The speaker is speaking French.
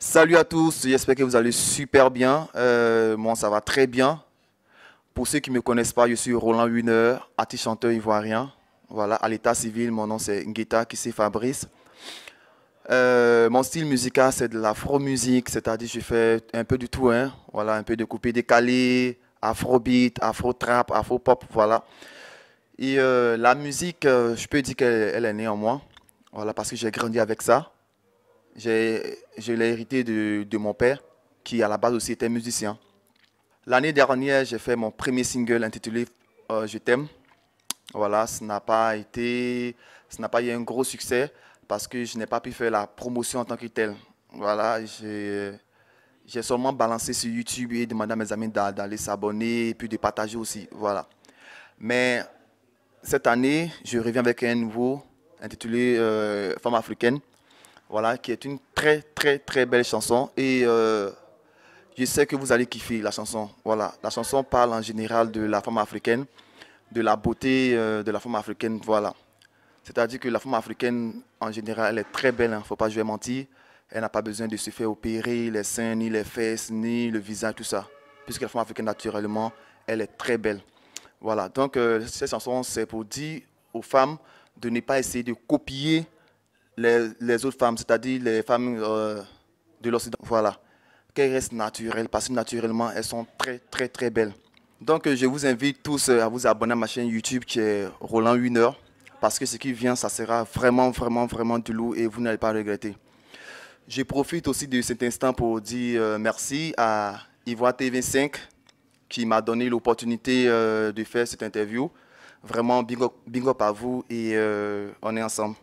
Salut à tous, j'espère que vous allez super bien. Euh, moi, ça va très bien. Pour ceux qui ne me connaissent pas, je suis Roland Wiener, artiste chanteur ivoirien. Voilà, à l'état civil, mon nom c'est Ngueta c'est Fabrice. Euh, mon style musical, c'est de l'afro-musique, c'est-à-dire que je fais un peu du tout, hein. Voilà, un peu de coupé décalé, afro-beat, afro-trap, afro-pop, voilà. Et euh, la musique, je peux dire qu'elle est née en moi, voilà, parce que j'ai grandi avec ça je l'ai hérité de, mon père, qui à la base aussi était musicien. L'année dernière, j'ai fait mon premier single intitulé euh, Je t'aime. Voilà, ce n'a pas été, n'a pas eu un gros succès parce que je n'ai pas pu faire la promotion en tant que tel. Voilà, j'ai seulement balancé sur YouTube et demandé à mes amis d'aller s'abonner et puis de partager aussi. Voilà. Mais cette année, je reviens avec un nouveau intitulé euh, Femme africaine voilà, qui est une très très très belle chanson et euh, je sais que vous allez kiffer la chanson. Voilà, la chanson parle en général de la femme africaine, de la beauté euh, de la femme africaine, voilà. C'est-à-dire que la femme africaine, en général, elle est très belle, hein, faut pas jouer mentir. Elle n'a pas besoin de se faire opérer les seins, ni les fesses, ni le visage, tout ça. Puisque la femme africaine, naturellement, elle est très belle. Voilà, donc euh, cette chanson, c'est pour dire aux femmes de ne pas essayer de copier les, autres femmes, c'est-à-dire les femmes euh, de l'Occident. Voilà. Qu'elles restent naturelles, parce que naturellement, elles sont très, très, très belles. Donc, euh, je vous invite tous euh, à vous abonner à ma chaîne YouTube qui est Roland 1 heure, parce que ce qui vient, ça sera vraiment, vraiment, vraiment du lourd et vous n'allez pas regretter. Je profite aussi de cet instant pour dire merci à Ivoire TV5 qui m'a donné l'opportunité de faire cette interview. Vraiment, bingo, bingo à vous et on est ensemble.